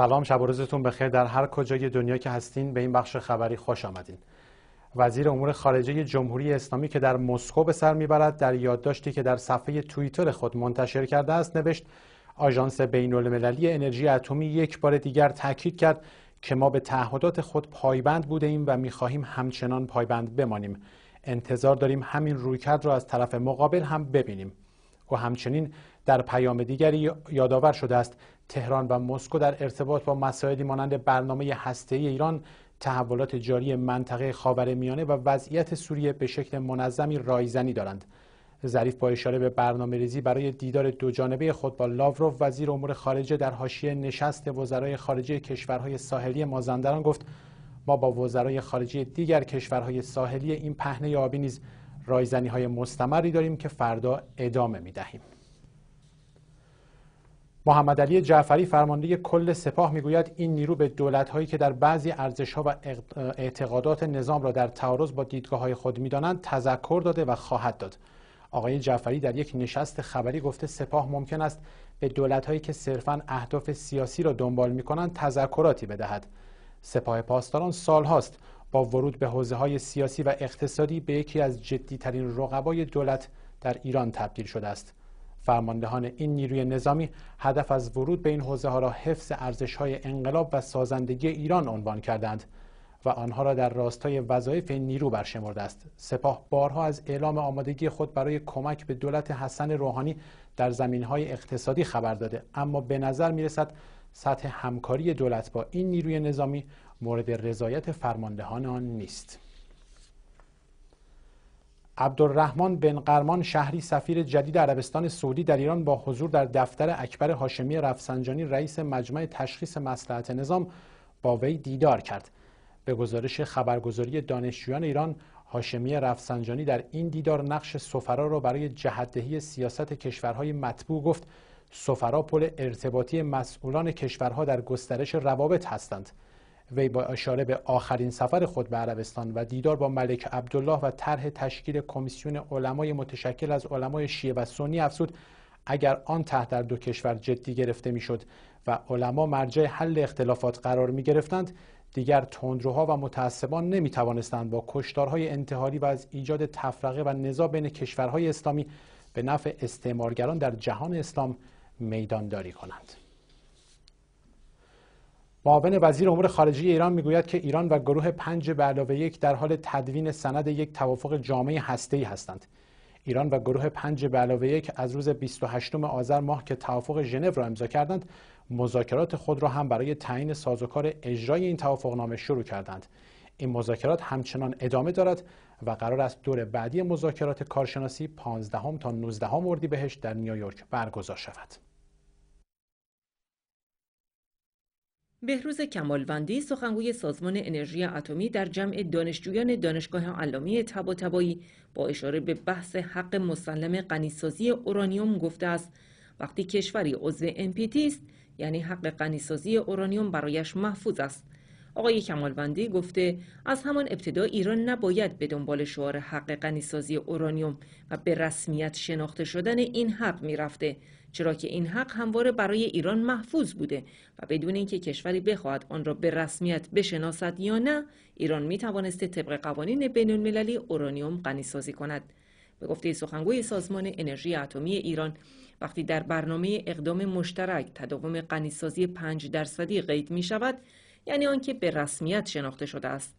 سلام شب و روزتون بخیر در هر کجای دنیا که هستین به این بخش خبری خوش آمدین وزیر امور خارجه جمهوری اسلامی که در مسکو به سر میبرد در یادداشتی که در صفحه توییتر خود منتشر کرده است نوشت آژانس بین المللی انرژی اتمی یک بار دیگر تاکید کرد که ما به تعهدات خود پایبند بوده ایم و میخواهیم همچنان پایبند بمانیم انتظار داریم همین رویکرد را از طرف مقابل هم ببینیم و همچنین در پیام دیگری یادآور شده است تهران و مسکو در ارتباط با مسائلی مانند برنامه هسته ایران تحولات جاری منطقه میانه و وضعیت سوریه به شکل منظمی رایزنی دارند ظریف با اشاره به برنامه ریزی برای دیدار دو جانبه خود با لاوروف وزیر امور خارجه در حاشیه نشست وزرای خارجه کشورهای ساحلی مازندران گفت ما با وزرای خارجه دیگر کشورهای ساحلی این پهنه آبی نیز رایزنی های مستمری داریم که فردا ادامه می دهیم. محمد علی جعفری فرمانده کل سپاه میگوید این نیرو به هایی که در بعضی ها و اعتقادات نظام را در تعارض با های خود می‌دانند تذکر داده و خواهد داد. آقای جعفری در یک نشست خبری گفته سپاه ممکن است به هایی که صرفا اهداف سیاسی را دنبال کنند تذکراتی بدهد. سپاه پاسداران سالهاست با ورود به حوزه های سیاسی و اقتصادی به یکی از جدیترین رقبای دولت در ایران تبدیل شده است. فرماندهان این نیروی نظامی هدف از ورود به این حوزه ها را حفظ ارزش های انقلاب و سازندگی ایران عنوان کردند و آنها را در راستای وظایف نیرو برشمرده است سپاه بارها از اعلام آمادگی خود برای کمک به دولت حسن روحانی در های اقتصادی خبر داده اما به نظر می رسد سطح همکاری دولت با این نیروی نظامی مورد رضایت فرماندهان آن نیست عبدالرحمن بن قرمان شهری سفیر جدید عربستان سعودی در ایران با حضور در دفتر اکبر هاشمی رفسنجانی رئیس مجمع تشخیص مسلحت نظام با وی دیدار کرد به گزارش خبرگزاری دانشجویان ایران هاشمی رفسنجانی در این دیدار نقش سفرا را برای جهدهی سیاست کشورهای مطبوع گفت سفرا پل ارتباطی مسئولان کشورها در گسترش روابط هستند وی با اشاره به آخرین سفر خود به عربستان و دیدار با ملک عبدالله و طرح تشکیل کمیسیون علمای متشکل از علمای شیعه و سنی افزود اگر آن ته در دو کشور جدی گرفته میشد و علما مرجع حل اختلافات قرار می گرفتند دیگر تندروها و متعصبان نمی توانستند با کشتارهای انتحاری و از ایجاد تفرقه و نزاع بین کشورهای اسلامی به نفع استعمارگران در جهان اسلام میدانداری کنند معاون وزیر امور خارجه ایران میگوید که ایران و گروه پنج به علاوه یک در حال تدوین سند یک توافق جامعه هسته‌ای هستند. ایران و گروه پنج به علاوه یک از روز 28 آذر ماه که توافق ژنو را امضا کردند، مذاکرات خود را هم برای تعیین سازوکار اجرای این توافقنامه شروع کردند. این مذاکرات همچنان ادامه دارد و قرار است دور بعدی مذاکرات کارشناسی 15 تا 19 اردیبهشت در نیویورک برگزار شود. بهروز کمالوندی سخنگوی سازمان انرژی اتمی در جمع دانشجویان دانشگاه علامه طباطبایی با اشاره به بحث حق مسلم غنیسازی اورانیوم گفته است وقتی کشوری عضو امپیتی است یعنی حق غنیسازی اورانیوم برایش محفوظ است آقای کمالوندی گفته از همان ابتدا ایران نباید به دنبال شعار حق غنیسازی اورانیوم و به رسمیت شناخته شدن این حق میرفته چرا که این حق همواره برای ایران محفوظ بوده و بدون اینکه کشوری بخواهد آن را به رسمیت بشناسد یا نه ایران می توانسته طبق قوانین بین المللی اورانیوم غنی سازی کند به گفته سخنگوی سازمان انرژی اتمی ایران وقتی در برنامه اقدام مشترک تداوم غنیسازی 5 درصدی قید می شود یعنی آنکه به رسمیت شناخته شده است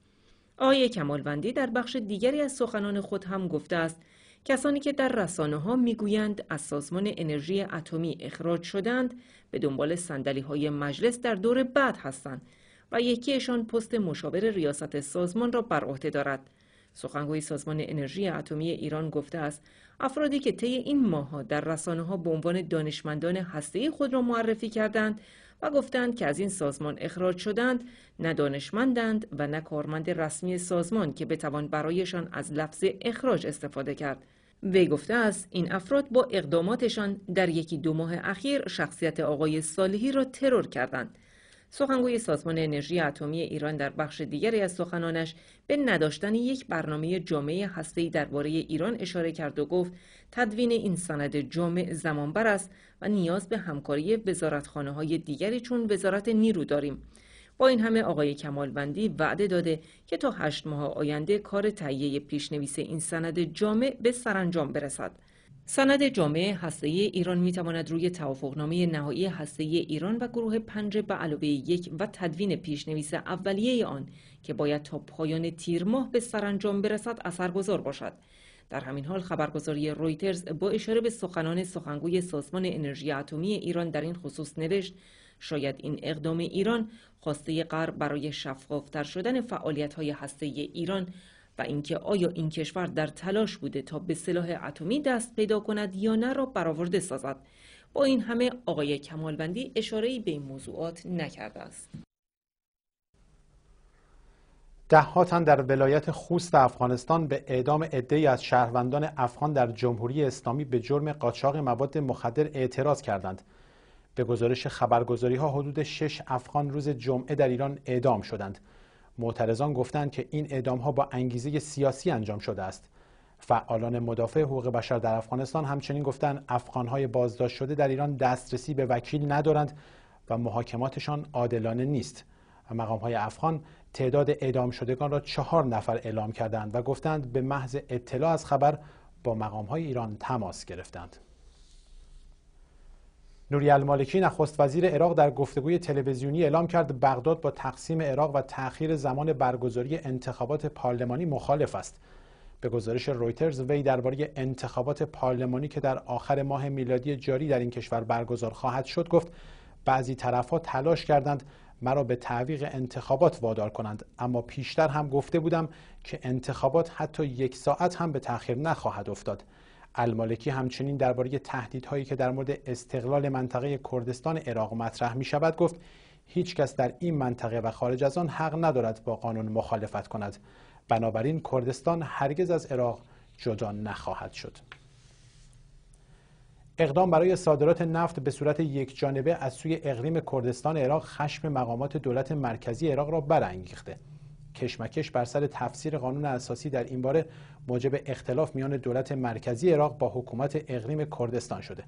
آقای کمالوندی در بخش دیگری از سخنان خود هم گفته است کسانی که در رسانه ها میگویند از سازمان انرژی اتمی اخراج شدند به دنبال سندلی های مجلس در دور بعد هستند و یکیشان پست مشاور ریاست سازمان را بر عهده دارد سخنگوی سازمان انرژی اتمی ایران گفته است افرادی که طی این ماهها در رسانه ها به عنوان دانشمندان هسته خود را معرفی کردند و گفتند که از این سازمان اخراج شدند نه دانشمندند و نه کارمند رسمی سازمان که بتوان برایشان از لفظ اخراج استفاده کرد وی گفته است این افراد با اقداماتشان در یکی دو ماه اخیر شخصیت آقای صالحی را ترور کردند سخنگوی سازمان انرژی اتمی ایران در بخش دیگری از سخنانش به نداشتن یک برنامه جامع هسته‌ای درباره ایران اشاره کرد و گفت تدوین این سند جامع زمانبر است و نیاز به همکاری وزارتخانه های دیگری چون وزارت نیرو داریم با این همه آقای کمالوندی وعده داده که تا هشت ماه آینده کار تهیه پیشنویس این سند جامع به سرانجام برسد سند جامعه هسته‌ای ایران می تواند روی توافقنامه نهایی هسته‌ای ایران و گروه پنج به علاوه یک و تدوین پیشنویس اولیه آن که باید تا پایان تیر ماه به سرانجام برسد اثرگذار باشد. در همین حال خبرگزاری رویترز با اشاره به سخنان سخنگوی سازمان انرژی اتمی ایران در این خصوص نوشت شاید این اقدام ایران خواسته غرب برای شفافتر شدن فعالیت‌های هسته‌ای ایران و اینکه آیا این کشور در تلاش بوده تا به سلاح اتمی دست پیدا کند یا نه را برآورده سازد با این همه آقای کمالوندی اشاره‌ای به این موضوعات نکرده است ده تن در ولایت خوست افغانستان به اعدام عده‌ای از شهروندان افغان در جمهوری اسلامی به جرم قاچاق مواد مخدر اعتراض کردند. به گزارش خبرگزاری ها حدود 6 افغان روز جمعه در ایران اعدام شدند. معترضان گفتند که این اعدام ها با انگیزه سیاسی انجام شده است فعالان مدافع حقوق بشر در افغانستان همچنین گفتند افغان های بازداشت شده در ایران دسترسی به وکیل ندارند و محاکماتشان عادلانه نیست مقام های افغان تعداد اعدام شدگان را چهار نفر اعلام کردند و گفتند به محض اطلاع از خبر با مقام های ایران تماس گرفتند نوری المالکی نخست وزیر عراق در گفتگوی تلویزیونی اعلام کرد بغداد با تقسیم عراق و تأخیر زمان برگزاری انتخابات پارلمانی مخالف است به گزارش رویترز وی درباره انتخابات پارلمانی که در آخر ماه میلادی جاری در این کشور برگزار خواهد شد گفت بعضی طرفها تلاش کردند مرا به تعویق انتخابات وادار کنند اما پیشتر هم گفته بودم که انتخابات حتی یک ساعت هم به تأخیر نخواهد افتاد المالکی همچنین درباره تهدیدهایی که در مورد استقلال منطقه کردستان عراق مطرح می شود گفت هیچ کس در این منطقه و خارج از آن حق ندارد با قانون مخالفت کند بنابراین کردستان هرگز از عراق جدا نخواهد شد اقدام برای صادرات نفت به صورت یک جانبه از سوی اقلیم کردستان عراق خشم مقامات دولت مرکزی عراق را برانگیخته کشمکش بر سر تفسیر قانون اساسی در این باره موجب اختلاف میان دولت مرکزی عراق با حکومت اقلیم کردستان شده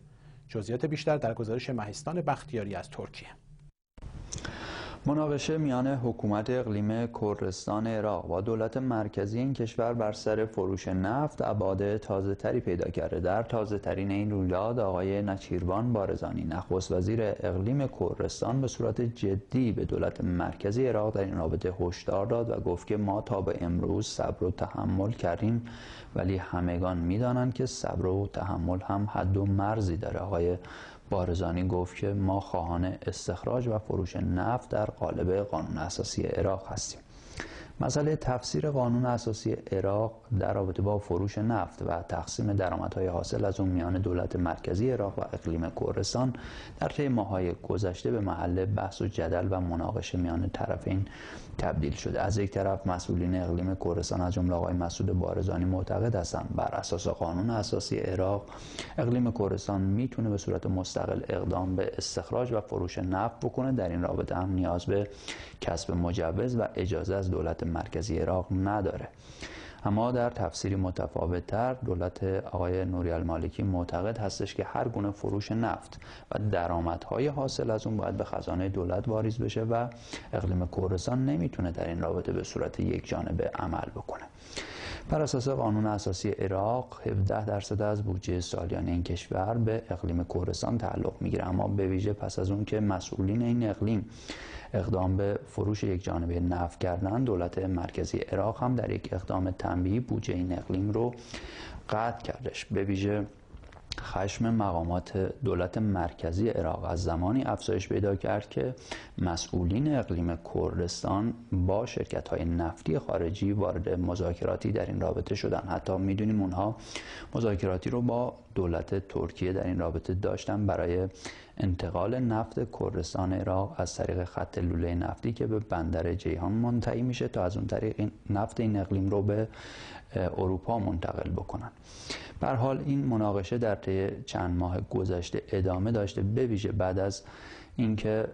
جزئیات بیشتر در گزارش مهستان بختیاری از ترکیه مناقشه میان حکومت اقلیم کردستان عراق و دولت مرکزی این کشور بر سر فروش نفت ابعاد تازه تری پیدا کرده در تازه ترین این رویداد آقای نچیروان بارزانی نخست وزیر اقلیم کردستان به صورت جدی به دولت مرکزی عراق در این رابطه هشدار داد و گفت که ما تا به امروز صبر و تحمل کردیم ولی همگان میدانند که صبر و تحمل هم حد و مرزی داره آقای بارزانی گفت که ما خواهان استخراج و فروش نفت در قالب قانون اساسی عراق هستیم مسئله تفسیر قانون اساسی عراق در رابطه با فروش نفت و تقسیم درآمدهای حاصل از اون میان دولت مرکزی عراق و اقلیم کردستان در طی های گذشته به محل بحث و جدل و مناقشه میان طرفین تبدیل شده از یک طرف مسئولین اقلیم کردستان از جمله آقای مسعود بارزانی معتقد هستند بر اساس قانون اساسی عراق اقلیم کردستان میتونه به صورت مستقل اقدام به استخراج و فروش نفت بکنه در این رابطه هم نیاز به کسب مجوز و اجازه از دولت مرکزی عراق نداره اما در تفسیری متفاوت تر دولت آقای نوری المالکی معتقد هستش که هر گونه فروش نفت و درآمدهای حاصل از اون باید به خزانه دولت واریز بشه و اقلیم کردستان نمیتونه در این رابطه به صورت یک جانبه عمل بکنه بر اساس قانون اساسی عراق 17 درصد از بودجه سالیان این کشور به اقلیم کردستان تعلق میگیره اما به ویژه پس از اون که مسئولین این اقلیم اقدام به فروش یک جانبه نفت کردن دولت مرکزی عراق هم در یک اقدام تنبیهی بودجه این اقلیم رو قطع کردش به ویژه خشم مقامات دولت مرکزی عراق از زمانی افزایش پیدا کرد که مسئولین اقلیم کردستان با شرکت های نفتی خارجی وارد مذاکراتی در این رابطه شدن حتی میدونیم اونها مذاکراتی رو با دولت ترکیه در این رابطه داشتن برای انتقال نفت کردستان عراق از طریق خط لوله نفتی که به بندر جیهان منتهی میشه تا از اون طریق نفت این اقلیم رو به اروپا منتقل بکنن بر حال این مناقشه در طی چند ماه گذشته ادامه داشته بویژه بعد از اینکه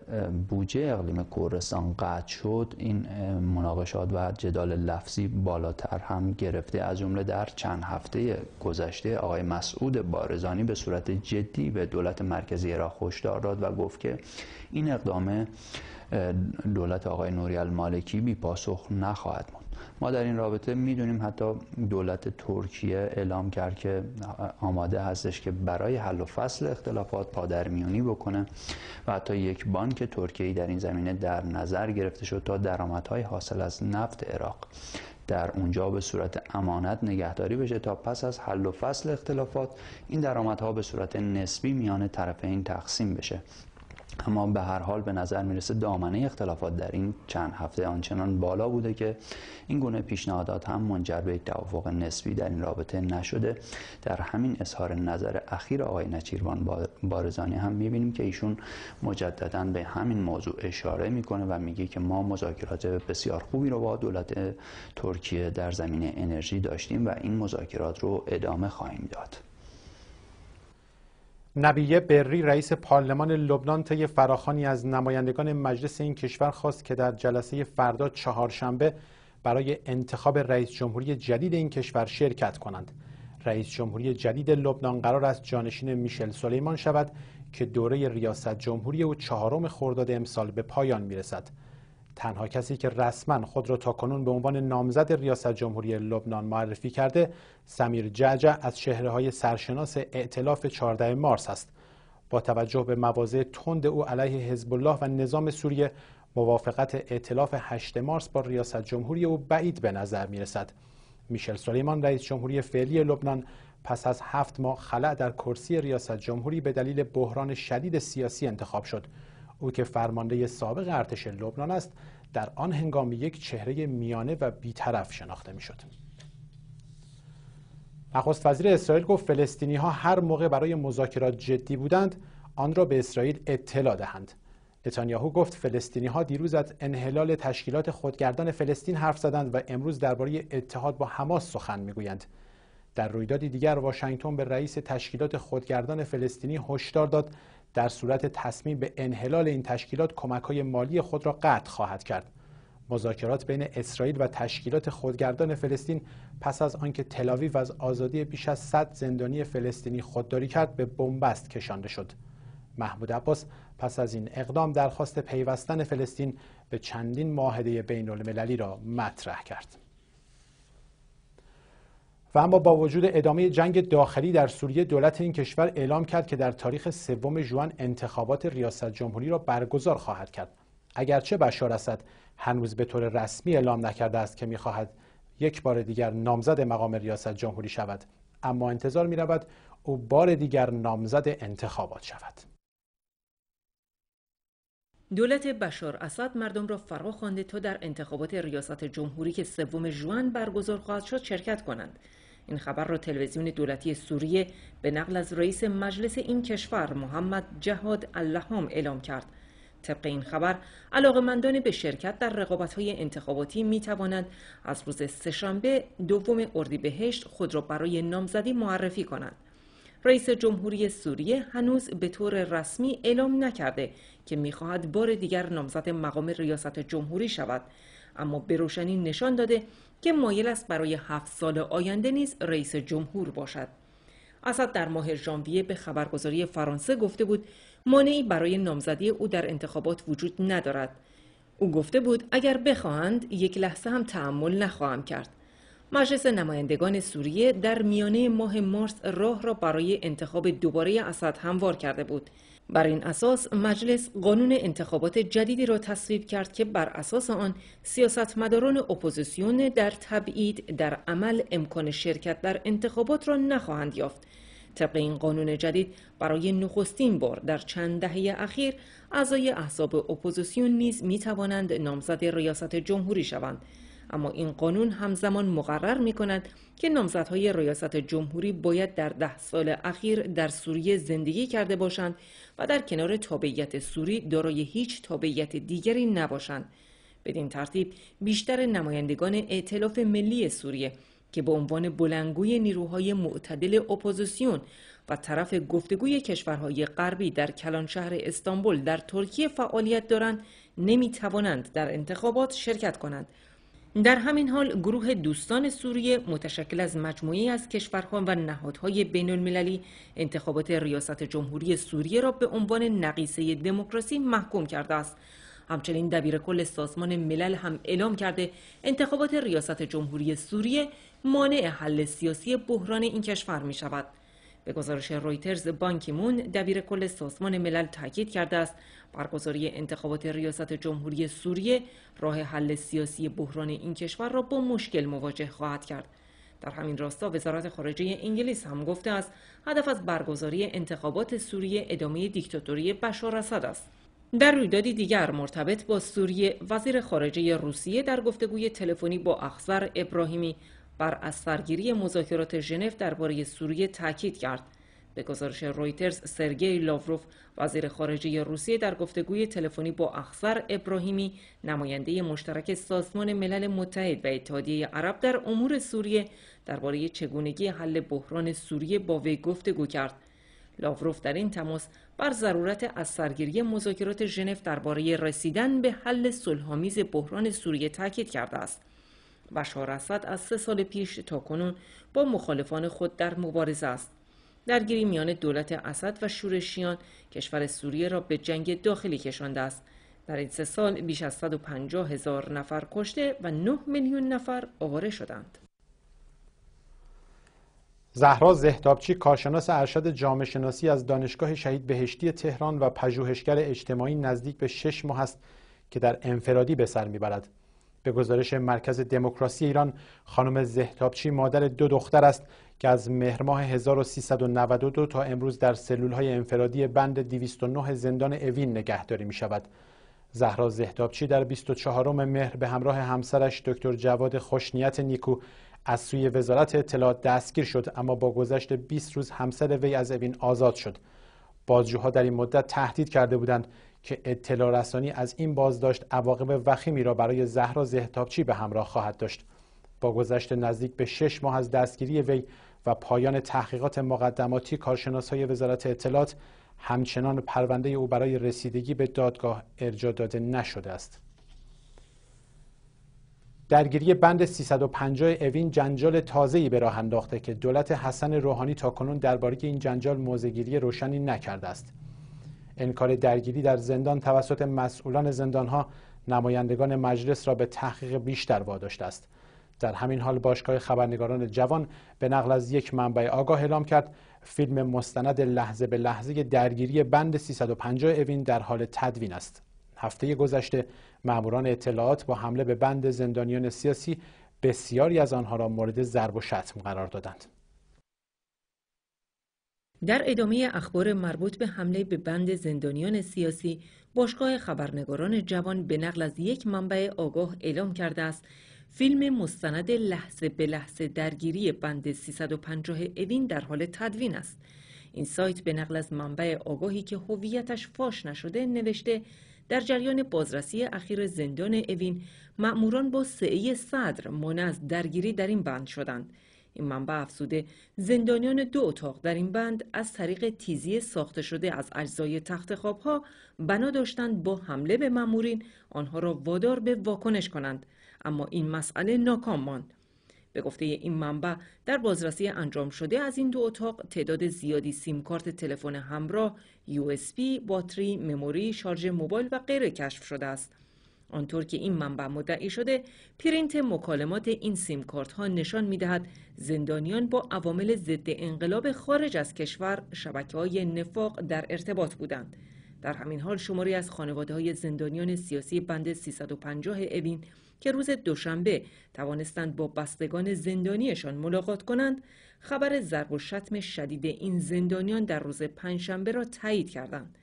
بودجه اقلیم کردستان قطع شد این مناقشات و جدال لفظی بالاتر هم گرفته از جمله در چند هفته گذشته آقای مسعود بارزانی به صورت جدی به دولت مرکزی عراق خوشدار داد و گفت که این اقدام دولت آقای نوری المالکی بی پاسخ نخواهد ماند ما در این رابطه میدونیم حتی دولت ترکیه اعلام کرد که آماده هستش که برای حل و فصل اختلافات پادرمیونی بکنه و حتی یک بانک ترکیه در این زمینه در نظر گرفته شد تا درآمدهای حاصل از نفت عراق در اونجا به صورت امانت نگهداری بشه تا پس از حل و فصل اختلافات این درآمدها به صورت نسبی میان طرفین تقسیم بشه اما به هر حال به نظر میرسه دامنه اختلافات در این چند هفته آنچنان بالا بوده که این گونه پیشنهادات هم منجر به یک توافق نسبی در این رابطه نشده در همین اظهار نظر اخیر آقای نچیروان بارزانی هم میبینیم که ایشون مجددا به همین موضوع اشاره میکنه و میگه که ما مذاکرات بسیار خوبی رو با دولت ترکیه در زمینه انرژی داشتیم و این مذاکرات رو ادامه خواهیم داد نبیه بری رئیس پارلمان لبنان طی فراخانی از نمایندگان مجلس این کشور خواست که در جلسه فردا چهارشنبه برای انتخاب رئیس جمهوری جدید این کشور شرکت کنند. رئیس جمهوری جدید لبنان قرار است جانشین میشل سلیمان شود که دوره ریاست جمهوری او چهارم خرداد امسال به پایان میرسد. تنها کسی که رسما خود را تاکنون به عنوان نامزد ریاست جمهوری لبنان معرفی کرده سمیر جعجع از های سرشناس ائتلاف 14 مارس است با توجه به مواضع تند او علیه حزب الله و نظام سوریه موافقت ائتلاف 8 مارس با ریاست جمهوری او بعید به نظر می رسد میشل سلیمان رئیس جمهوری فعلی لبنان پس از هفت ماه خلع در کرسی ریاست جمهوری به دلیل بحران شدید سیاسی انتخاب شد او که فرمانده سابق ارتش لبنان است در آن هنگام یک چهره میانه و بیطرف شناخته میشد نخست وزیر اسرائیل گفت فلسطینی ها هر موقع برای مذاکرات جدی بودند آن را به اسرائیل اطلاع دهند نتانیاهو گفت فلسطینی ها دیروز از انحلال تشکیلات خودگردان فلسطین حرف زدند و امروز درباره اتحاد با حماس سخن میگویند در رویدادی دیگر واشنگتن به رئیس تشکیلات خودگردان فلسطینی هشدار داد در صورت تصمیم به انحلال این تشکیلات کمک های مالی خود را قطع خواهد کرد مذاکرات بین اسرائیل و تشکیلات خودگردان فلسطین پس از آنکه و از آزادی بیش از 100 زندانی فلسطینی خودداری کرد به بنبست کشانده شد محمود عباس پس از این اقدام درخواست پیوستن فلسطین به چندین معاهده بین المللی را مطرح کرد و اما با وجود ادامه جنگ داخلی در سوریه دولت این کشور اعلام کرد که در تاریخ سوم جوان انتخابات ریاست جمهوری را برگزار خواهد کرد اگرچه بشار اسد هنوز به طور رسمی اعلام نکرده است که میخواهد یک بار دیگر نامزد مقام ریاست جمهوری شود اما انتظار می رود او بار دیگر نامزد انتخابات شود دولت بشار اسد مردم را فرا خوانده تا در انتخابات ریاست جمهوری که سوم ژوئن برگزار خواهد شد شرکت کنند این خبر را تلویزیون دولتی سوریه به نقل از رئیس مجلس این کشور محمد جهاد اللهام اعلام کرد طبق این خبر علاقمندان به شرکت در های انتخاباتی می توانند از روز سهشنبه دوم اردیبهشت خود را برای نامزدی معرفی کنند رئیس جمهوری سوریه هنوز به طور رسمی اعلام نکرده که میخواهد بار دیگر نامزد مقام ریاست جمهوری شود اما به نشان داده که مایل است برای هفت سال آینده نیز رئیس جمهور باشد اسد در ماه ژانویه به خبرگزاری فرانسه گفته بود مانعی برای نامزدی او در انتخابات وجود ندارد او گفته بود اگر بخواهند یک لحظه هم تحمل نخواهم کرد مجلس نمایندگان سوریه در میانه ماه مارس راه را برای انتخاب دوباره اسد هموار کرده بود بر این اساس مجلس قانون انتخابات جدیدی را تصویب کرد که بر اساس آن سیاستمداران اپوزیسیون در تبعید در عمل امکان شرکت در انتخابات را نخواهند یافت طبق این قانون جدید برای نخستین بار در چند دهه اخیر اعضای احزاب اپوزیسیون نیز می توانند نامزد ریاست جمهوری شوند اما این قانون همزمان مقرر می کند که نامزدهای ریاست جمهوری باید در ده سال اخیر در سوریه زندگی کرده باشند و در کنار تابعیت سوری دارای هیچ تابعیت دیگری نباشند بدین ترتیب بیشتر نمایندگان ائتلاف ملی سوریه که به عنوان بلنگوی نیروهای معتدل اپوزیسیون و طرف گفتگوی کشورهای غربی در کلانشهر استانبول در ترکیه فعالیت دارند نمی توانند در انتخابات شرکت کنند در همین حال گروه دوستان سوریه متشکل از مجموعی از کشورها و نهادهای بین المللی انتخابات ریاست جمهوری سوریه را به عنوان نقیصه دموکراسی محکوم کرده است. همچنین دبیر کل سازمان ملل هم اعلام کرده انتخابات ریاست جمهوری سوریه مانع حل سیاسی بحران این کشور می شود. به گزارش رویترز بانکیمون دبیر کل سازمان ملل تاکید کرده است برگزاری انتخابات ریاست جمهوری سوریه راه حل سیاسی بحران این کشور را با مشکل مواجه خواهد کرد در همین راستا وزارت خارجه انگلیس هم گفته است هدف از برگزاری انتخابات سوریه ادامه دیکتاتوری بشار اسد است در رویدادی دیگر مرتبط با سوریه وزیر خارجه روسیه در گفتگوی تلفنی با اخزر ابراهیمی بر از مذاکرات ژنو درباره سوریه تاکید کرد. به گزارش رویترز سرگئی لاوروف وزیر خارجه روسیه در گفتگوی تلفنی با اخسر ابراهیمی نماینده مشترک سازمان ملل متحد و اتحادیه عرب در امور سوریه درباره چگونگی حل بحران سوریه با وی گفتگو کرد لاوروف در این تماس بر ضرورت از سرگیری مذاکرات ژنو درباره رسیدن به حل صلحآمیز بحران سوریه تاکید کرده است بشار اسد از سه سال پیش تا کنون با مخالفان خود در مبارزه است درگیری میان دولت اسد و شورشیان کشور سوریه را به جنگ داخلی کشانده است در این سه سال بیش از 150 هزار نفر کشته و 9 میلیون نفر آواره شدند زهرا زهتابچی کارشناس ارشد جامعه شناسی از دانشگاه شهید بهشتی تهران و پژوهشگر اجتماعی نزدیک به شش ماه است که در انفرادی به سر میبرد به گزارش مرکز دموکراسی ایران خانم زهتابچی مادر دو دختر است که از مهر ماه 1392 تا امروز در سلول های انفرادی بند 209 زندان اوین نگهداری می شود. زهرا زهتابچی در 24 مهر به همراه همسرش دکتر جواد خوشنیت نیکو از سوی وزارت اطلاعات دستگیر شد اما با گذشت 20 روز همسر وی از اوین آزاد شد. بازجوها در این مدت تهدید کرده بودند که اطلاع رسانی از این بازداشت عواقب وخیمی را برای زهرا زهتابچی به همراه خواهد داشت با گذشت نزدیک به شش ماه از دستگیری وی و پایان تحقیقات مقدماتی کارشناس های وزارت اطلاعات همچنان پرونده او برای رسیدگی به دادگاه ارجا داده نشده است درگیری بند 350 اوین جنجال تازه‌ای به راه انداخته که دولت حسن روحانی تاکنون درباره این جنجال موضعگیری روشنی نکرده است انکار درگیری در زندان توسط مسئولان زندانها نمایندگان مجلس را به تحقیق بیشتر واداشته است در همین حال باشگاه خبرنگاران جوان به نقل از یک منبع آگاه اعلام کرد فیلم مستند لحظه به لحظه درگیری بند 350 اوین در حال تدوین است هفته گذشته ماموران اطلاعات با حمله به بند زندانیان سیاسی بسیاری از آنها را مورد ضرب و شتم قرار دادند در ادامه اخبار مربوط به حمله به بند زندانیان سیاسی باشگاه خبرنگاران جوان به نقل از یک منبع آگاه اعلام کرده است فیلم مستند لحظه به لحظه درگیری بند 350 اوین در حال تدوین است این سایت به نقل از منبع آگاهی که هویتش فاش نشده نوشته در جریان بازرسی اخیر زندان اوین مأموران با سعی صدر مانع از درگیری در این بند شدند این منبع افزوده زندانیان دو اتاق در این بند از طریق تیزی ساخته شده از اجزای تخت خوابها بنا داشتند با حمله به مامورین آنها را وادار به واکنش کنند اما این مسئله ناکام ماند به گفته این منبع در بازرسی انجام شده از این دو اتاق تعداد زیادی سیم کارت تلفن همراه USB، باتری، مموری، شارژ موبایل و غیره کشف شده است. آنطور که این منبع مدعی شده پرینت مکالمات این سیم ها نشان می دهد زندانیان با عوامل ضد انقلاب خارج از کشور شبکه های نفاق در ارتباط بودند در همین حال شماری از خانواده های زندانیان سیاسی بند 350 اوین که روز دوشنبه توانستند با بستگان زندانیشان ملاقات کنند خبر ضرب و شتم شدید این زندانیان در روز پنجشنبه را تایید کردند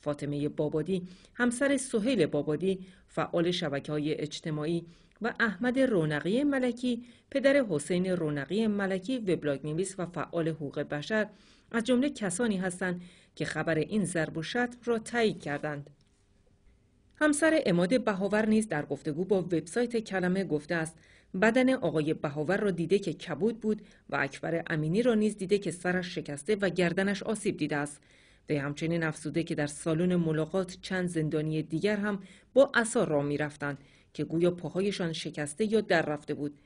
فاطمه بابادی همسر سهیل بابادی فعال شبکه های اجتماعی و احمد رونقی ملکی پدر حسین رونقی ملکی وبلاگ نویس و فعال حقوق بشر از جمله کسانی هستند که خبر این ضرب و شتم را تایید کردند همسر اماد بهاور نیز در گفتگو با وبسایت کلمه گفته است بدن آقای بهاور را دیده که کبود بود و اکبر امینی را نیز دیده که سرش شکسته و گردنش آسیب دیده است وی همچنین افزوده که در سالن ملاقات چند زندانی دیگر هم با عصا را میرفتند که گویا پاهایشان شکسته یا در رفته بود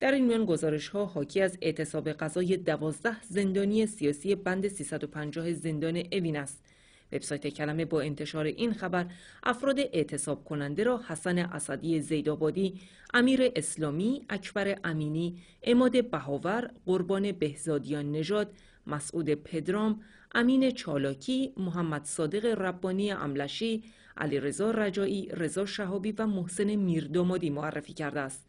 در این میان گزارش ها حاکی از اعتصاب غذای دوازده زندانی سیاسی بند 350 زندان اوین است وبسایت کلمه با انتشار این خبر افراد اعتصاب کننده را حسن اسدی زیدآبادی، امیر اسلامی، اکبر امینی، اماد بهاور، قربان بهزادیان نژاد، مسعود پدرام، امین چالاکی، محمد صادق ربانی املشی، علیرضا رجایی، رضا شهابی و محسن میردامادی معرفی کرده است.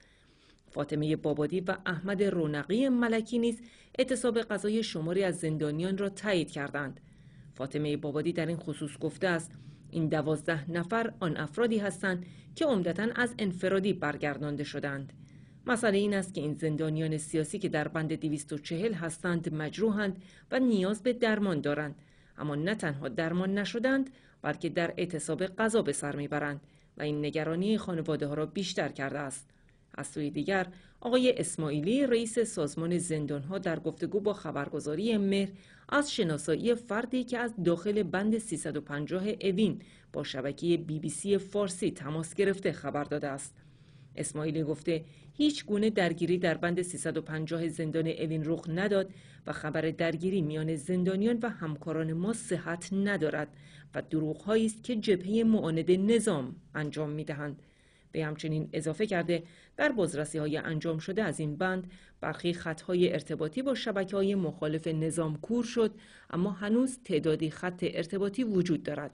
فاطمه بابادی و احمد رونقی ملکی نیز اعتصاب غذای شماری از زندانیان را تایید کردند. فاطمه بابادی در این خصوص گفته است این دوازده نفر آن افرادی هستند که عمدتا از انفرادی برگردانده شدند مسئله این است که این زندانیان سیاسی که در بند 240 هستند مجروحند و نیاز به درمان دارند اما نه تنها درمان نشدند بلکه در اعتصاب غذا به سر میبرند و این نگرانی خانواده ها را بیشتر کرده است از سوی دیگر آقای اسماعیلی رئیس سازمان زندان ها در گفتگو با خبرگزاری مهر از شناسایی فردی که از داخل بند 350 اوین با شبکه بی بی سی فارسی تماس گرفته خبر داده است. اسماعیل گفته هیچ گونه درگیری در بند 350 زندان اوین رخ نداد و خبر درگیری میان زندانیان و همکاران ما صحت ندارد و دروغهایی است که جبهه معاند نظام انجام میدهند به همچنین اضافه کرده در بازرسی های انجام شده از این بند برخی خطهای ارتباطی با شبکه های مخالف نظام کور شد اما هنوز تعدادی خط ارتباطی وجود دارد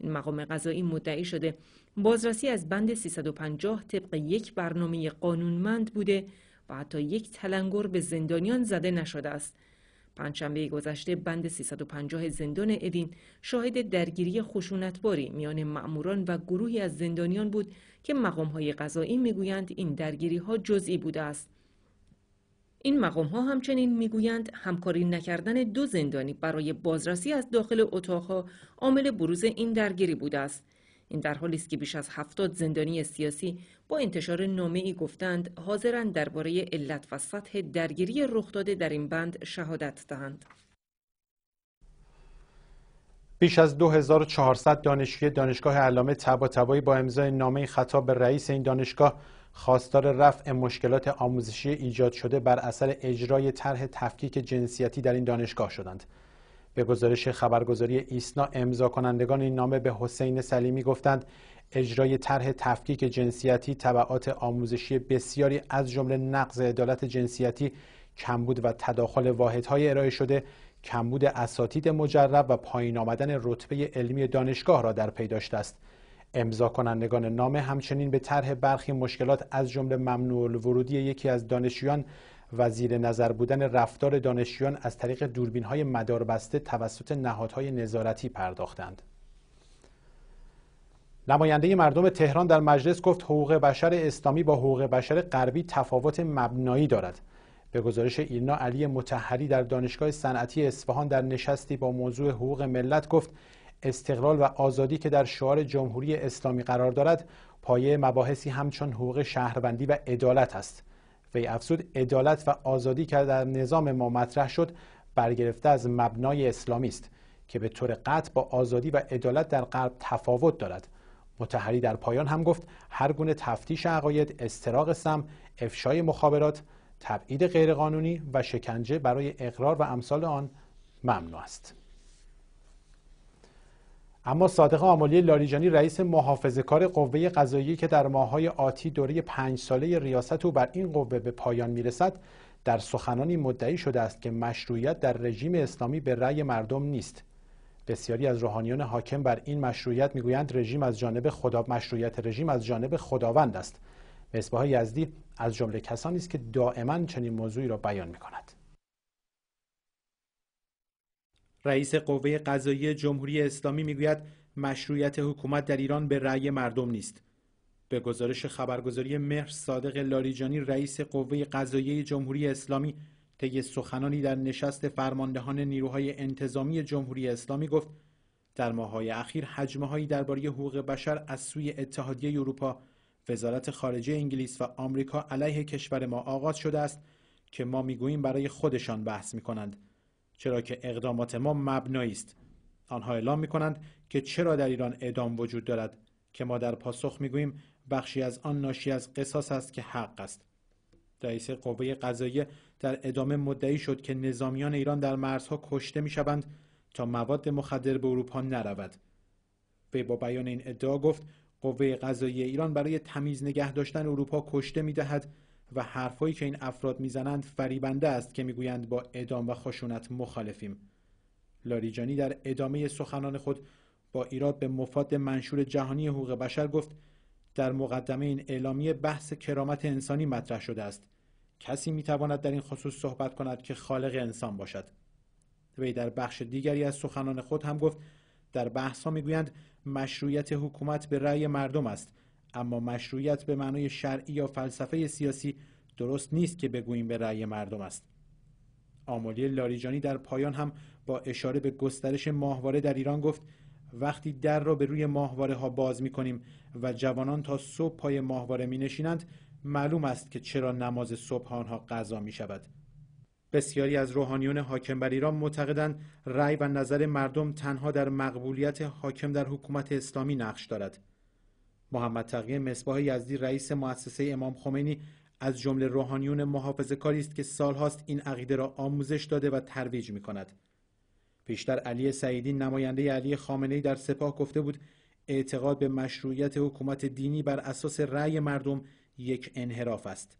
این مقام قضایی مدعی شده بازرسی از بند 350 طبق یک برنامه قانونمند بوده و حتی یک تلنگر به زندانیان زده نشده است پنجشنبه گذشته بند 350 زندان اوین شاهد درگیری خشونتباری میان مأموران و گروهی از زندانیان بود که مقامهای قضایی میگویند این درگیری ها جزئی بوده است. این مقام ها همچنین میگویند همکاری نکردن دو زندانی برای بازرسی از داخل اتاقها عامل بروز این درگیری بوده است این در حالی است که بیش از هفتاد زندانی سیاسی با انتشار نامه ای گفتند حاضرند درباره علت و سطح درگیری رخ داده در این بند شهادت دهند. بیش از 2400 دانشجوی دانشگاه علامه طباطبایی با امضای نامه خطاب به رئیس این دانشگاه خواستار رفع مشکلات آموزشی ایجاد شده بر اثر اجرای طرح تفکیک جنسیتی در این دانشگاه شدند. به گزارش خبرگزاری ایسنا امضا کنندگان این نامه به حسین سلیمی گفتند اجرای طرح تفکیک جنسیتی تبعات آموزشی بسیاری از جمله نقض عدالت جنسیتی کمبود و تداخل واحدهای ارائه شده کمبود اساتید مجرب و پایین آمدن رتبه علمی دانشگاه را در پی داشته است امضا کنندگان نامه همچنین به طرح برخی مشکلات از جمله ممنوع ورودی یکی از دانشجویان و زیر نظر بودن رفتار دانشجویان از طریق دوربین های مداربسته توسط نهادهای نظارتی پرداختند. نماینده مردم تهران در مجلس گفت حقوق بشر اسلامی با حقوق بشر غربی تفاوت مبنایی دارد. به گزارش ایرنا علی متحری در دانشگاه صنعتی اصفهان در نشستی با موضوع حقوق ملت گفت استقلال و آزادی که در شعار جمهوری اسلامی قرار دارد پایه مباحثی همچون حقوق شهروندی و عدالت است وی افزود عدالت و آزادی که در نظام ما مطرح شد برگرفته از مبنای اسلامی است که به طور قطع با آزادی و عدالت در غرب تفاوت دارد متحری در پایان هم گفت هر گونه تفتیش عقاید استراق سم افشای مخابرات تبعید غیرقانونی و شکنجه برای اقرار و امثال آن ممنوع است اما صادق آمالی لاریجانی رئیس محافظه کار قوه قضایی که در ماههای آتی دوره پنج ساله ریاست او بر این قوه به پایان میرسد در سخنانی مدعی شده است که مشروعیت در رژیم اسلامی به رأی مردم نیست بسیاری از روحانیان حاکم بر این مشروعیت میگویند رژیم از جانب خدا مشروعیت رژیم از جانب خداوند است مصباح یزدی از جمله کسانی است که دائما چنین موضوعی را بیان میکند رئیس قوه قضایی جمهوری اسلامی میگوید مشروعیت حکومت در ایران به رأی مردم نیست. به گزارش خبرگزاری مهر صادق لاریجانی رئیس قوه قضایی جمهوری اسلامی طی سخنانی در نشست فرماندهان نیروهای انتظامی جمهوری اسلامی گفت در ماههای اخیر هایی درباره حقوق بشر از سوی اتحادیه اروپا وزارت خارجه انگلیس و آمریکا علیه کشور ما آغاز شده است که ما میگوییم برای خودشان بحث میکنند چرا که اقدامات ما مبنایی است آنها اعلام می کنند که چرا در ایران اعدام وجود دارد که ما در پاسخ می گوییم بخشی از آن ناشی از قصاص است که حق است رئیس قوه قضایی در ادامه مدعی شد که نظامیان ایران در مرزها کشته می شوند تا مواد مخدر به اروپا نرود وی با بیان این ادعا گفت قوه قضایی ایران برای تمیز نگه داشتن اروپا کشته می دهد و حرفهایی که این افراد میزنند فریبنده است که میگویند با اعدام و خشونت مخالفیم لاریجانی در ادامه سخنان خود با ایراد به مفاد منشور جهانی حقوق بشر گفت در مقدمه این اعلامیه بحث کرامت انسانی مطرح شده است کسی میتواند در این خصوص صحبت کند که خالق انسان باشد وی در بخش دیگری از سخنان خود هم گفت در بحث ها میگویند مشروعیت حکومت به رأی مردم است اما مشروعیت به معنای شرعی یا فلسفه سیاسی درست نیست که بگوییم به رأی مردم است آمالی لاریجانی در پایان هم با اشاره به گسترش ماهواره در ایران گفت وقتی در را به روی ماهواره ها باز می کنیم و جوانان تا صبح پای ماهواره می نشینند معلوم است که چرا نماز صبح آنها قضا می شود بسیاری از روحانیون حاکم بر ایران معتقدند رأی و نظر مردم تنها در مقبولیت حاکم در حکومت اسلامی نقش دارد محمد تقی مصباح یزدی رئیس مؤسسه امام خمینی از جمله روحانیون محافظه کاری است که سالهاست این عقیده را آموزش داده و ترویج می کند. پیشتر علی سعیدی نماینده علی خامنه در سپاه گفته بود اعتقاد به مشروعیت حکومت دینی بر اساس رأی مردم یک انحراف است.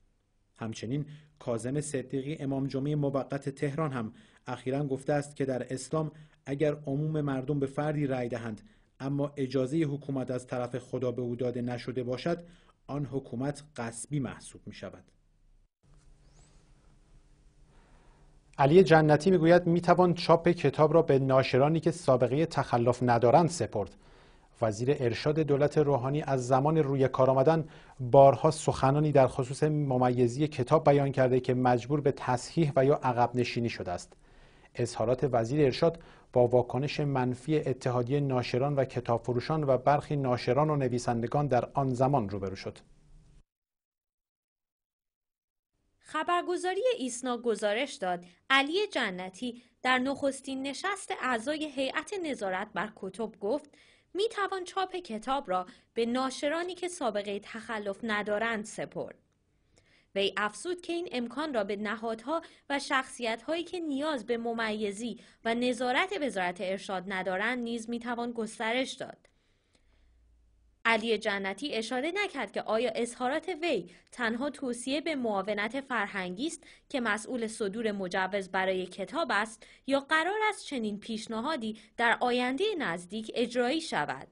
همچنین کازم صدیقی امام جمعه موقت تهران هم اخیرا گفته است که در اسلام اگر عموم مردم به فردی رأی دهند اما اجازه حکومت از طرف خدا به او داده نشده باشد آن حکومت قصبی محسوب می شود علی جنتی میگوید میتوان چاپ کتاب را به ناشرانی که سابقه تخلف ندارند سپرد وزیر ارشاد دولت روحانی از زمان روی کار آمدن بارها سخنانی در خصوص ممیزی کتاب بیان کرده که مجبور به تصحیح و یا عقب نشینی شده است اظهارات وزیر ارشاد با واکنش منفی اتحادیه ناشران و کتابفروشان و برخی ناشران و نویسندگان در آن زمان روبرو شد. خبرگزاری ایسنا گزارش داد علی جنتی در نخستین نشست اعضای هیئت نظارت بر کتب گفت می توان چاپ کتاب را به ناشرانی که سابقه تخلف ندارند سپرد. وی افزود که این امکان را به نهادها و شخصیتهایی که نیاز به ممیزی و نظارت وزارت ارشاد ندارند نیز میتوان گسترش داد علی جنتی اشاره نکرد که آیا اظهارات وی تنها توصیه به معاونت فرهنگی است که مسئول صدور مجوز برای کتاب است یا قرار است چنین پیشنهادی در آینده نزدیک اجرایی شود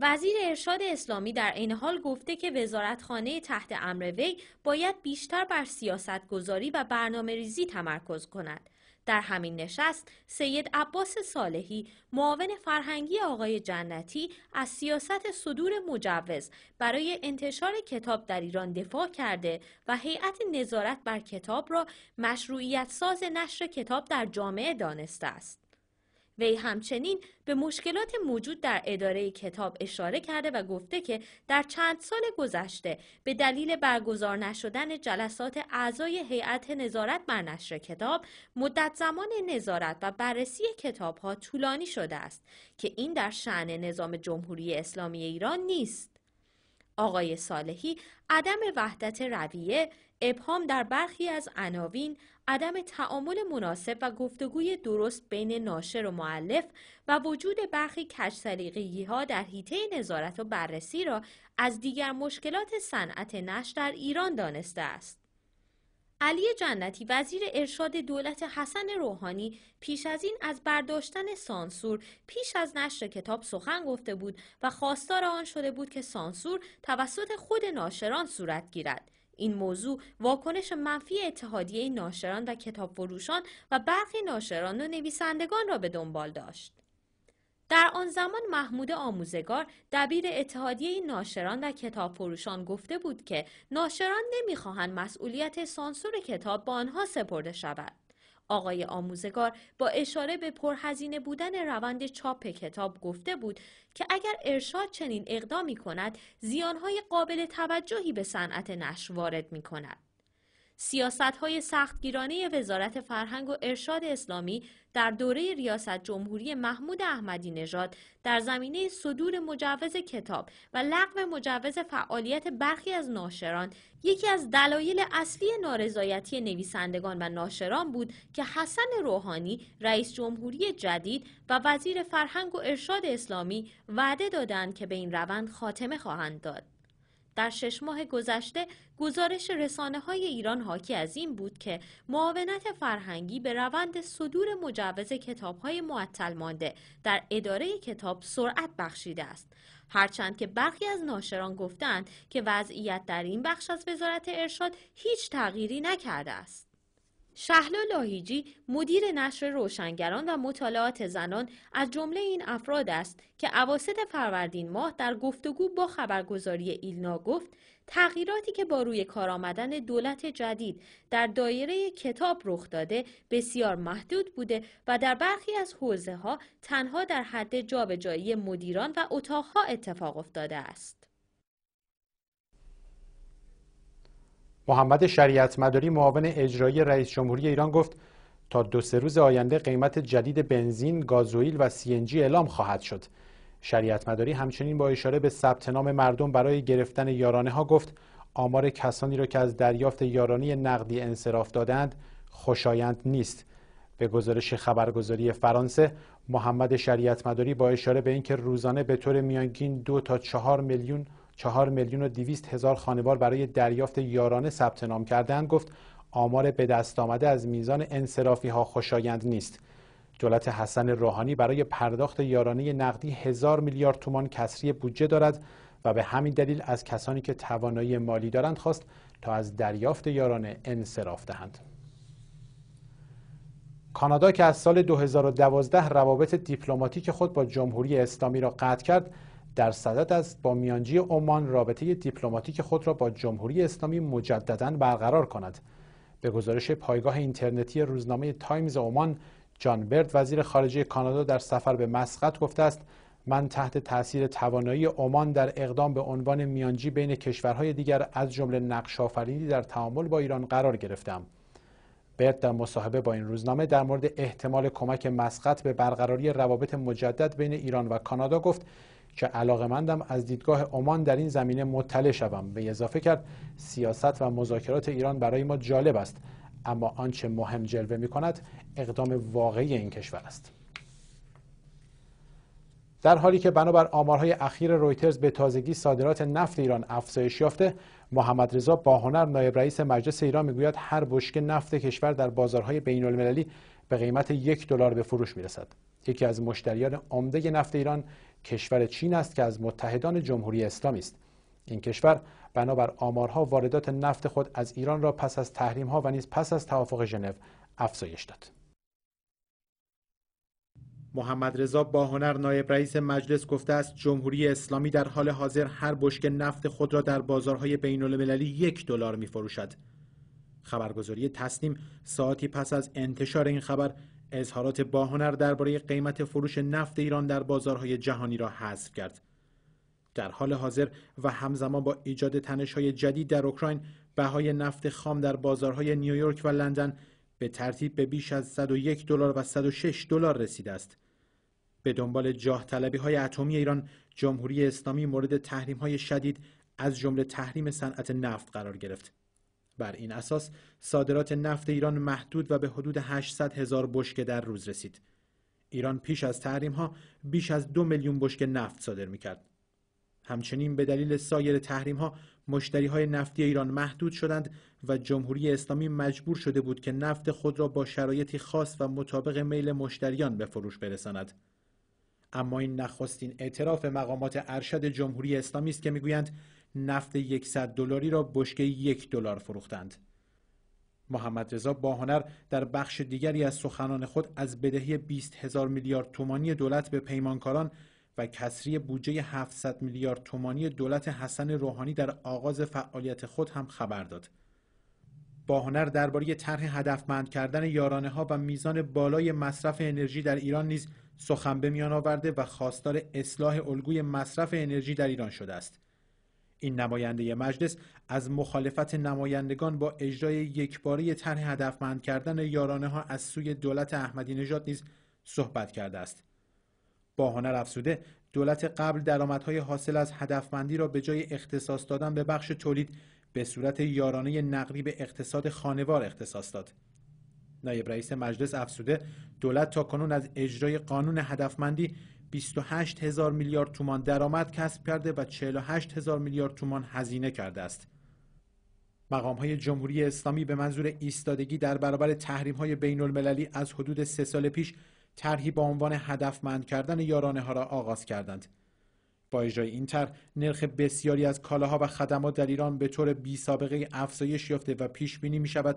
وزیر ارشاد اسلامی در این حال گفته که وزارتخانه تحت امر وی باید بیشتر بر سیاست گذاری و برنامه ریزی تمرکز کند. در همین نشست سید عباس صالحی معاون فرهنگی آقای جنتی از سیاست صدور مجوز برای انتشار کتاب در ایران دفاع کرده و هیئت نظارت بر کتاب را مشروعیت ساز نشر کتاب در جامعه دانسته است. وی همچنین به مشکلات موجود در اداره کتاب اشاره کرده و گفته که در چند سال گذشته به دلیل برگزار نشدن جلسات اعضای هیئت نظارت بر نشر کتاب مدت زمان نظارت و بررسی کتاب ها طولانی شده است که این در شعن نظام جمهوری اسلامی ایران نیست. آقای صالحی عدم وحدت رویه، ابهام در برخی از عناوین، عدم تعامل مناسب و گفتگوی درست بین ناشر و معلف و وجود برخی کشسلیقیی ها در حیطه نظارت و بررسی را از دیگر مشکلات صنعت نشر در ایران دانسته است. علی جنتی وزیر ارشاد دولت حسن روحانی پیش از این از برداشتن سانسور پیش از نشر کتاب سخن گفته بود و خواستار آن شده بود که سانسور توسط خود ناشران صورت گیرد این موضوع واکنش منفی اتحادیه ناشران و کتاب فروشان و برخی ناشران و نویسندگان را به دنبال داشت. در آن زمان محمود آموزگار دبیر اتحادیه ناشران و کتاب فروشان گفته بود که ناشران نمیخواهند مسئولیت سانسور کتاب با آنها سپرده شود. آقای آموزگار با اشاره به پرهزینه بودن روند چاپ کتاب گفته بود که اگر ارشاد چنین اقدامی کند زیانهای قابل توجهی به صنعت نشر وارد می کند. سیاستهای سختگیرانه وزارت فرهنگ و ارشاد اسلامی در دوره ریاست جمهوری محمود احمدی نژاد در زمینه صدور مجوز کتاب و لغو مجوز فعالیت برخی از ناشران یکی از دلایل اصلی نارضایتی نویسندگان و ناشران بود که حسن روحانی رئیس جمهوری جدید و وزیر فرهنگ و ارشاد اسلامی وعده دادند که به این روند خاتمه خواهند داد در شش ماه گذشته گزارش رسانه های ایران حاکی از این بود که معاونت فرهنگی به روند صدور مجوز کتاب های معطل مانده در اداره کتاب سرعت بخشیده است. هرچند که برخی از ناشران گفتند که وضعیت در این بخش از وزارت ارشاد هیچ تغییری نکرده است. شهلا لاهیجی مدیر نشر روشنگران و مطالعات زنان از جمله این افراد است که اواسط فروردین ماه در گفتگو با خبرگزاری ایلنا گفت تغییراتی که با روی کار آمدن دولت جدید در دایره کتاب رخ داده بسیار محدود بوده و در برخی از حوزه ها تنها در حد جابجایی مدیران و اتاقها اتفاق افتاده است. محمد شریعت مداری معاون اجرایی رئیس جمهوری ایران گفت تا دو سه روز آینده قیمت جدید بنزین، گازوئیل و CNG اعلام خواهد شد. شریعت مداری همچنین با اشاره به ثبت نام مردم برای گرفتن یارانه ها گفت آمار کسانی را که از دریافت یارانه نقدی انصراف دادند خوشایند نیست. به گزارش خبرگزاری فرانسه محمد شریعت مداری با اشاره به اینکه روزانه به طور میانگین دو تا چهار میلیون 4 میلیون و 200 هزار خانوار برای دریافت یارانه ثبت نام کردند گفت آمار به دست آمده از میزان انصرافی ها خوشایند نیست دولت حسن روحانی برای پرداخت یارانه نقدی هزار میلیارد تومان کسری بودجه دارد و به همین دلیل از کسانی که توانایی مالی دارند خواست تا از دریافت یارانه انصراف دهند کانادا که از سال 2012 روابط دیپلماتیک خود با جمهوری اسلامی را قطع کرد در صدد است با میانجی عمان رابطه دیپلماتیک خود را با جمهوری اسلامی مجددا برقرار کند به گزارش پایگاه اینترنتی روزنامه تایمز عمان جان برد وزیر خارجه کانادا در سفر به مسقط گفته است من تحت تاثیر توانایی عمان در اقدام به عنوان میانجی بین کشورهای دیگر از جمله نقش‌آفرینی در تعامل با ایران قرار گرفتم برد در مصاحبه با این روزنامه در مورد احتمال کمک مسقط به برقراری روابط مجدد بین ایران و کانادا گفت که علاقه مندم از دیدگاه عمان در این زمینه مطلع شوم به اضافه کرد سیاست و مذاکرات ایران برای ما جالب است اما آنچه مهم جلوه می کند اقدام واقعی این کشور است در حالی که بنابر آمارهای اخیر رویترز به تازگی صادرات نفت ایران افزایش یافته محمد رضا باهنر نایب رئیس مجلس ایران میگوید هر بشکه نفت کشور در بازارهای بین المللی به قیمت یک دلار به فروش میرسد یکی از مشتریان عمده نفت ایران کشور چین است که از متحدان جمهوری اسلامی است این کشور بنابر آمارها واردات نفت خود از ایران را پس از تحریم ها و نیز پس از توافق ژنو افزایش داد محمد رضا باهنر نایب رئیس مجلس گفته است جمهوری اسلامی در حال حاضر هر بشک نفت خود را در بازارهای بین المللی یک دلار می فروشد. خبرگزاری تسنیم ساعتی پس از انتشار این خبر اظهارات باهنر درباره قیمت فروش نفت ایران در بازارهای جهانی را حذف کرد. در حال حاضر و همزمان با ایجاد تنش‌های جدید در اوکراین، بهای نفت خام در بازارهای نیویورک و لندن به ترتیب به بیش از 101 دلار و 106 دلار رسیده است. به دنبال جاه طلبی های اتمی ایران، جمهوری اسلامی مورد تحریم های شدید از جمله تحریم صنعت نفت قرار گرفت. بر این اساس صادرات نفت ایران محدود و به حدود 800 هزار بشکه در روز رسید. ایران پیش از تحریم ها بیش از دو میلیون بشکه نفت صادر میکرد. همچنین به دلیل سایر تحریم ها مشتری های نفتی ایران محدود شدند و جمهوری اسلامی مجبور شده بود که نفت خود را با شرایطی خاص و مطابق میل مشتریان به فروش برساند. اما این نخستین اعتراف مقامات ارشد جمهوری اسلامی است که میگویند نفت 100 دلاری را بشکه یک دلار فروختند. محمد رضا باهنر در بخش دیگری از سخنان خود از بدهی 20 هزار میلیارد تومانی دولت به پیمانکاران و کسری بودجه 700 میلیارد تومانی دولت حسن روحانی در آغاز فعالیت خود هم خبر داد. باهنر درباره طرح هدفمند کردن یارانه ها و میزان بالای مصرف انرژی در ایران نیز سخن به میان آورده و خواستار اصلاح الگوی مصرف انرژی در ایران شده است. این نماینده مجلس از مخالفت نمایندگان با اجرای یکباره طرح هدفمند کردن یارانه ها از سوی دولت احمدی نژاد نیز صحبت کرده است با هنر افسوده دولت قبل درآمدهای حاصل از هدفمندی را به جای اختصاص دادن به بخش تولید به صورت یارانه نقدی به اقتصاد خانوار اختصاص داد نایب رئیس مجلس افسوده دولت تا کنون از اجرای قانون هدفمندی 28 هزار میلیارد تومان درآمد کسب کرده و 48 هزار میلیارد تومان هزینه کرده است. مقام های جمهوری اسلامی به منظور ایستادگی در برابر تحریم های بین المللی از حدود سه سال پیش طرحی با عنوان هدفمند کردن یارانه ها را آغاز کردند. با اجرای این طرح نرخ بسیاری از کالاها و خدمات در ایران به طور بی سابقه افزایش یافته و پیش بینی می شود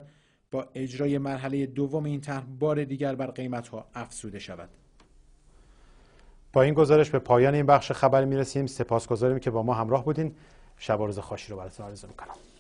با اجرای مرحله دوم این طرح بار دیگر بر قیمت ها افزوده شود. با این گزارش به پایان این بخش خبر میرسیم سپاسگزاریم که با ما همراه بودین شب روز خوشی رو براتون آرزو میکنم